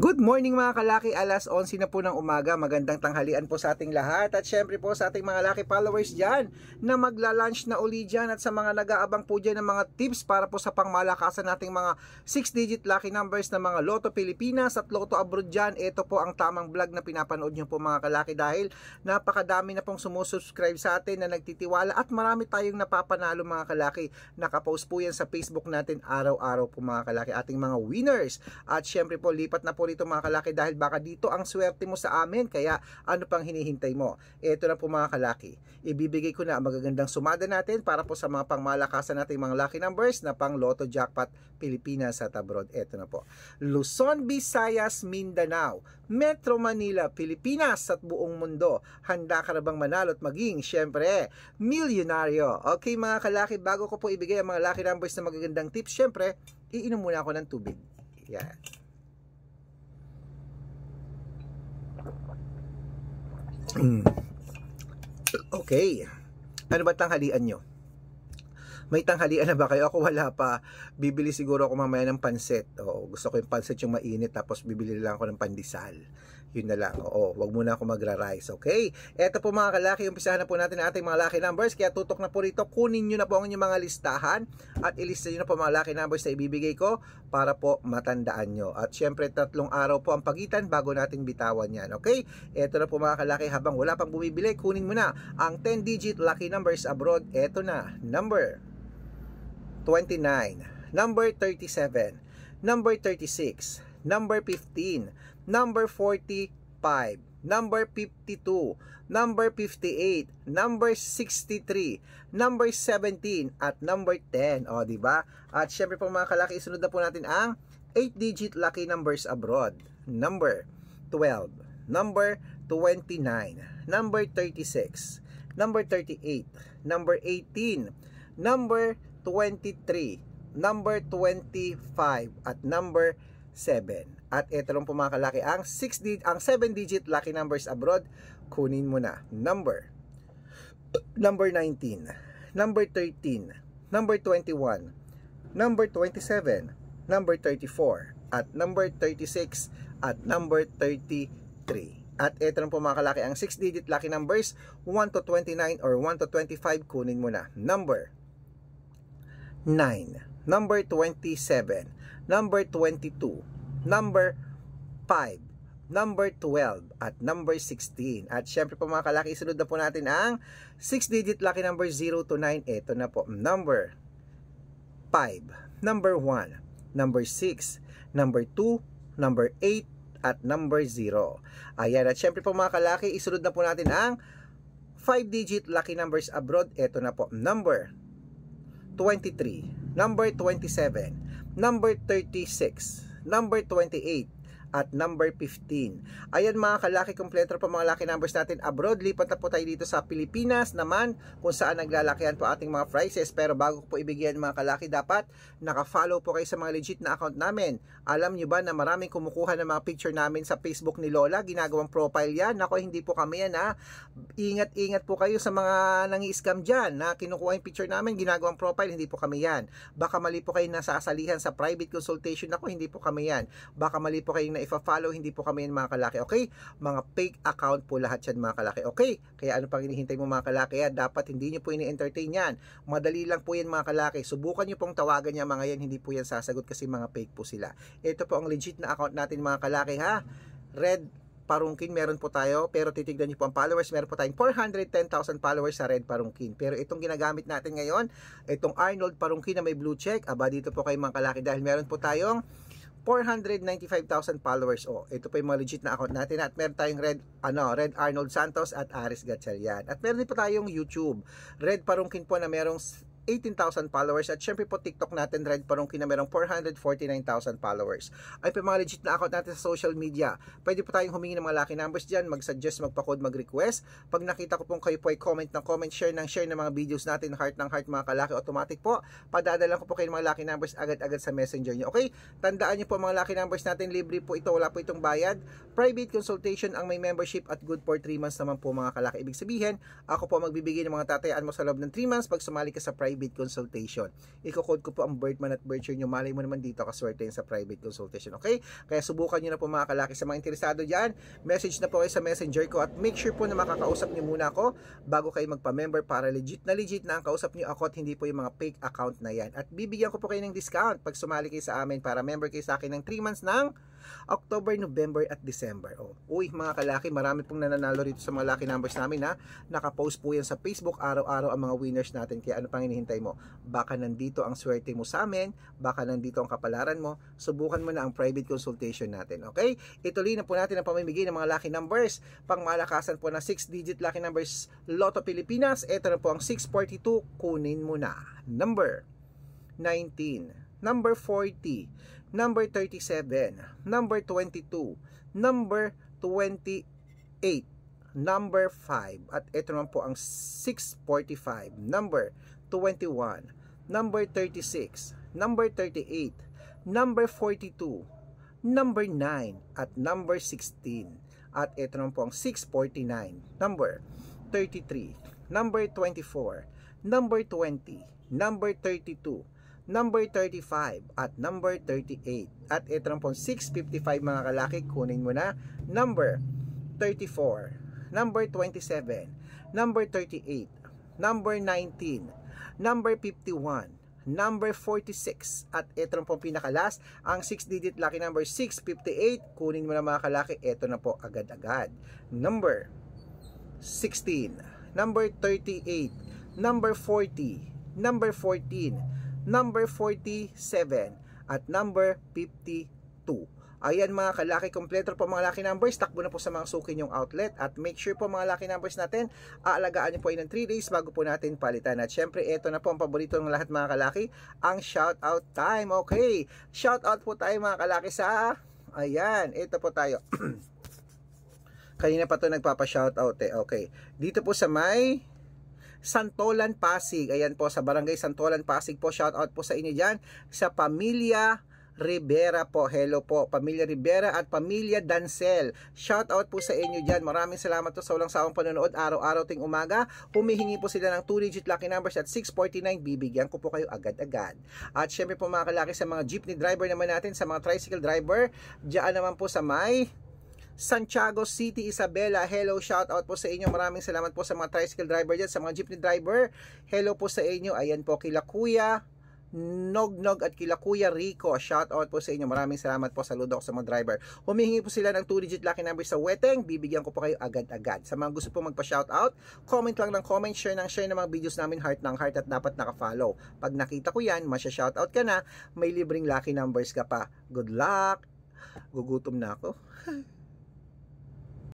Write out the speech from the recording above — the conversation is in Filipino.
Good morning mga kalaki, alas 11 na po ng umaga. Magandang tanghalian po sa ating lahat at syempre po sa ating mga laki followers dyan na magla-lunch na uli dyan at sa mga nag-aabang po dyan ng mga tips para po sa pangmalakasan nating mga 6-digit lucky numbers ng mga Lotto Pilipinas at Lotto Abroad dyan. Ito po ang tamang vlog na pinapanood nyo po mga kalaki dahil napakadami na pong sumusubscribe sa atin na nagtitiwala at marami tayong napapanalo mga kalaki. Nakapost po yan sa Facebook natin araw-araw po mga kalaki ating mga winners. At syempre po lipat na po dito mga kalaki dahil baka dito ang swerte mo sa amin kaya ano pang hinihintay mo. Ito na po mga kalaki. Ibibigay ko na ang magagandang sumada natin para po sa mga pangmalakasan natin mga lucky numbers na pang Lotto Jackpot Pilipinas at abroad. Ito na po. Luzon, Visayas, Mindanao, Metro Manila, Pilipinas at buong mundo. Handa ka na bang manalo at maging, syempre, milyonaryo. Okay mga kalaki, bago ko po ibigay ang mga lucky numbers na magagandang tips, syempre, iinom muna ako ng tubig. Yeah. Mm. Okay. Ano ba tanghalian nyo? May tanghalian na ba kayo? Ako wala pa. Bibili siguro ako mamaya ng pansit. Oo, gusto ko yung pansit yung mainit tapos bibili lang ako ng pandesal yun na lang. Oo, wag muna ako magra-rise, okay? Ito po mga kalaki, umpisahan na po natin ang ating mga lucky numbers. Kaya tutok na po rito, kunin nyo na po ang inyong mga listahan at ilista nyo na po mga lucky numbers na ibibigay ko para po matandaan nyo. At syempre, tatlong araw po ang pagitan bago nating bitawan yan, okay? Ito na po mga kalaki, habang wala pang bumibili, kunin mo na ang 10-digit lucky numbers abroad. Ito na, number 29, number 37, number 36, number 15, number 45, number 52, number 58, number 63, number 17, at number 10. O, di ba? At syempre po mga kalaki, isunod na po natin ang 8-digit lucky numbers abroad. Number 12, number 29, number 36, number 38, number 18, number 23, number 25, at number 7. At ito lang pumakalaki ang 6 digit ang 7 digit lucky numbers abroad, kunin mo na. Number number 19, number 13, number 21, number 27, number 34, at number 36 at number 33. At ito lang po mga kalaki, ang 6-digit lucky numbers, 1 to 29 or 1 to 25, kunin mo na. Number 9, number 27, number 22, number 5, number 12 at number 16. At syempre po mga kalaki, isunod na po natin ang 6-digit lucky number 0 to 9. Ito na po, number 5, number 1, number 6, number 2, number 8 at number 0. Ayan, at syempre po mga kalaki, isunod na po natin ang 5-digit lucky numbers abroad. Ito na po, number 23, number 27, number 36, number 28, at number 15. Ayan mga kalaki, kompleto pa mga lucky numbers natin abroad. Lipat na po tayo dito sa Pilipinas naman kung saan naglalakihan po ating mga prizes. Pero bago po ibigyan mga kalaki, dapat nakafollow po kayo sa mga legit na account namin. Alam nyo ba na maraming kumukuha ng mga picture namin sa Facebook ni Lola? Ginagawang profile yan. Nako, hindi po kami yan ha. Ingat-ingat po kayo sa mga nangi-scam dyan na kinukuha yung picture namin, ginagawang profile, hindi po kami yan. Baka mali po kayo nasasalihan sa private consultation. Nako, hindi po kami yan. Baka mali po kayong na ifa-follow, hindi po kami yan mga kalaki, okay? Mga fake account po lahat yan mga kalaki, okay? Kaya ano pang hinihintay mo mga kalaki, yan? Ah, dapat hindi nyo po ini-entertain yan. Madali lang po yan mga kalaki, subukan nyo pong tawagan niya mga yan, hindi po yan sasagot kasi mga fake po sila. Ito po ang legit na account natin mga kalaki ha, Red Parungkin meron po tayo pero titignan niyo po ang followers meron po tayong 410,000 followers sa Red Parungkin pero itong ginagamit natin ngayon itong Arnold Parungkin na may blue check aba dito po kayo mga kalaki dahil meron po tayong 495,000 followers. Oh, ito pa yung mga legit na account natin. At meron tayong Red, ano, Red Arnold Santos at Aris Gatchalian. At meron din po tayong YouTube. Red Parungkin po na merong 18,000 followers at syempre po TikTok natin Red Parungki na merong 449,000 followers. Ay pa mga legit na account natin sa social media. Pwede po tayong humingi ng mga lucky numbers diyan, mag-suggest, magpa-code, mag-request. Pag nakita ko pong kayo po ay comment ng comment, share ng share ng mga videos natin, heart ng heart mga kalaki, automatic po. Padadala ko po kayo ng mga lucky numbers agad-agad sa messenger niyo. Okay? Tandaan niyo po mga lucky numbers natin, libre po ito, wala po itong bayad. Private consultation ang may membership at good for 3 months naman po mga kalaki. Ibig sabihin, ako po magbibigay ng mga tatayaan mo sa loob ng 3 months pag sumali ka sa private private consultation. Iko-code ko po ang Birdman at birth year nyo. Malay mo naman dito kaswerte sa private consultation. Okay? Kaya subukan nyo na po mga kalaki. Sa mga interesado dyan, message na po kayo sa messenger ko at make sure po na makakausap nyo muna ako bago kayo magpa-member para legit na legit na ang kausap nyo ako at hindi po yung mga fake account na yan. At bibigyan ko po kayo ng discount pag sumali kayo sa amin para member kayo sa akin ng 3 months ng October, November at December. Oh. Uy, mga kalaki, marami pong nananalo rito sa mga lucky numbers namin ha. Nakapost po yan sa Facebook araw-araw ang mga winners natin. Kaya ano pang hinihintay mo? Baka nandito ang swerte mo sa amin, baka nandito ang kapalaran mo. Subukan mo na ang private consultation natin, okay? Ituloy na po natin ang pamimigay ng mga lucky numbers. Pang malakasan po na 6-digit lucky numbers Lotto Pilipinas. Ito na po ang 642. Kunin mo na. Number 19, number 40, number 37, number 22, number 28, number 5, at ito naman po ang 645, number 21, number 36, number 38, number 42, number 9, at number 16. At ito naman po ang 649, number 33, number 24, number 20, number 32, number 35 at number 38. At ito lang po, 655 mga kalaki, kunin mo na number 34, number 27, number 38, number 19, number 51, number 46 at ito na po pinakalas ang 6 digit lucky number 658 kunin mo na mga kalaki ito na po agad-agad number 16 number 38 number 40 number 14 number 47 at number 52. Ayan mga kalaki, kompleto po mga lucky numbers. Takbo na po sa mga suki yung outlet at make sure po mga lucky numbers natin, aalagaan niyo po yun ng 3 days bago po natin palitan. At syempre, ito na po ang paborito ng lahat mga kalaki, ang shout out time. Okay, shout out po tayo mga kalaki sa... Ayan, ito po tayo. Kanina pa to nagpapa out eh. Okay. Dito po sa may Santolan, Pasig. Ayan po sa Barangay Santolan, Pasig po. Shout out po sa inyo diyan Sa Pamilya Rivera po. Hello po, Pamilya Rivera at Pamilya Dancel. Shout out po sa inyo diyan. Maraming salamat po sa walang sawang panonood. Araw-araw ting umaga, humihingi po sila ng 2-digit lucky numbers at 649. Bibigyan ko po kayo agad-agad. At syempre po mga kalaki sa mga jeepney driver naman natin, sa mga tricycle driver, diyan naman po sa may Santiago City, Isabela. Hello, shout out po sa inyo. Maraming salamat po sa mga tricycle driver dyan, sa mga jeepney driver. Hello po sa inyo. Ayan po, kila Kuya. Nognog at kila Kuya Rico. Shout out po sa inyo. Maraming salamat po. Saludo ako sa mga driver. Humihingi po sila ng 2-digit lucky number sa weteng. Bibigyan ko po kayo agad-agad. Sa mga gusto po magpa-shout out, comment lang ng comment, share ng share ng mga videos namin heart ng heart at dapat naka-follow. Pag nakita ko yan, masya-shout out ka na, may libreng lucky numbers ka pa. Good luck! Gugutom na ako.